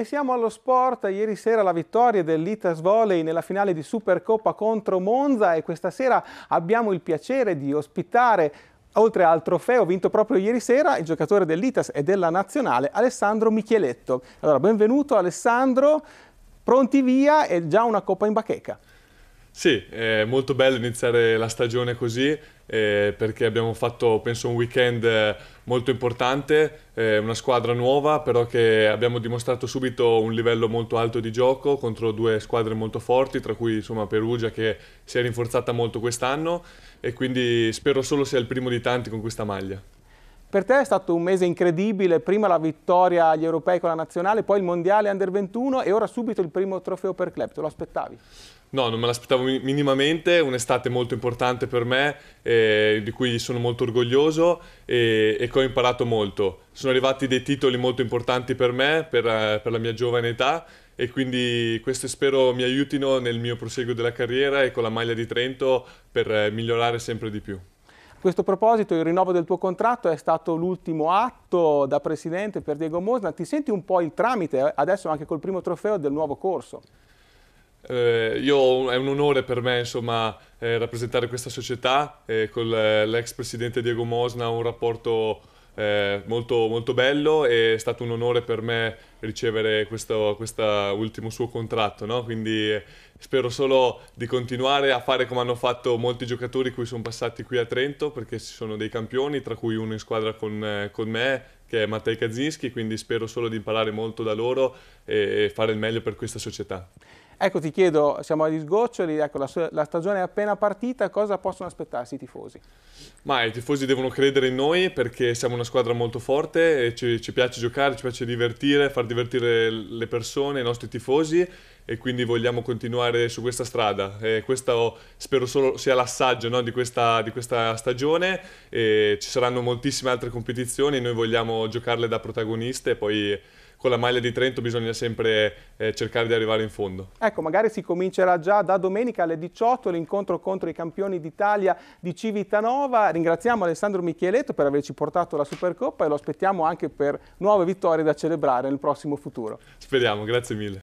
E siamo allo sport, ieri sera la vittoria dell'Itas Volley nella finale di Supercoppa contro Monza e questa sera abbiamo il piacere di ospitare Oltre al trofeo vinto proprio ieri sera, il giocatore dell'Itas e della nazionale Alessandro Micheletto. Allora, benvenuto Alessandro, pronti via e già una coppa in bacheca. Sì, è molto bello iniziare la stagione così eh, perché abbiamo fatto penso un weekend eh, molto importante, eh, una squadra nuova però che abbiamo dimostrato subito un livello molto alto di gioco contro due squadre molto forti tra cui insomma, Perugia che si è rinforzata molto quest'anno e quindi spero solo sia il primo di tanti con questa maglia. Per te è stato un mese incredibile, prima la vittoria agli europei con la nazionale, poi il mondiale under 21 e ora subito il primo trofeo per club, te lo aspettavi? No, non me l'aspettavo minimamente, un'estate molto importante per me, eh, di cui sono molto orgoglioso e, e, che ho imparato molto. Sono arrivati dei titoli molto importanti per me, per, eh, per la mia giovane età e quindi queste spero mi aiutino nel mio proseguo della carriera e con la maglia di Trento per eh, migliorare sempre di più. A questo proposito il rinnovo del tuo contratto è stato l'ultimo atto da presidente per Diego Mosna, ti senti un po' il tramite eh, adesso anche col primo trofeo del nuovo corso? Eh, io, è un onore per me insomma, eh, rappresentare questa società, eh, con eh, l'ex presidente Diego Mosna un rapporto eh, molto, molto bello e è stato un onore per me ricevere questo ultimo suo contratto, no? quindi eh, spero solo di continuare a fare come hanno fatto molti giocatori cui sono passati qui a Trento perché ci sono dei campioni, tra cui uno in squadra con, eh, con me che è Mattei Kazinski, quindi spero solo di imparare molto da loro e, e fare il meglio per questa società. Ecco, ti chiedo, siamo agli sgoccioli, ecco, la, la, stagione è appena partita, cosa possono aspettarsi i tifosi? Ma i tifosi devono credere in noi perché siamo una squadra molto forte, ci, ci piace giocare, ci piace divertire, far divertire le persone, i nostri tifosi e quindi vogliamo continuare su questa strada. Eh, questo oh, spero solo sia l'assaggio no, di, questa, di, questa, stagione, eh, ci saranno moltissime altre competizioni, noi vogliamo giocarle da protagoniste, e poi con la maglia di Trento bisogna sempre eh, cercare di arrivare in fondo. Ecco, magari si comincerà già da domenica alle 18 l'incontro contro i campioni d'Italia di Civitanova. Ringraziamo Alessandro Micheletto per averci portato la Supercoppa e lo aspettiamo anche per nuove vittorie da celebrare nel prossimo futuro. Speriamo, grazie mille.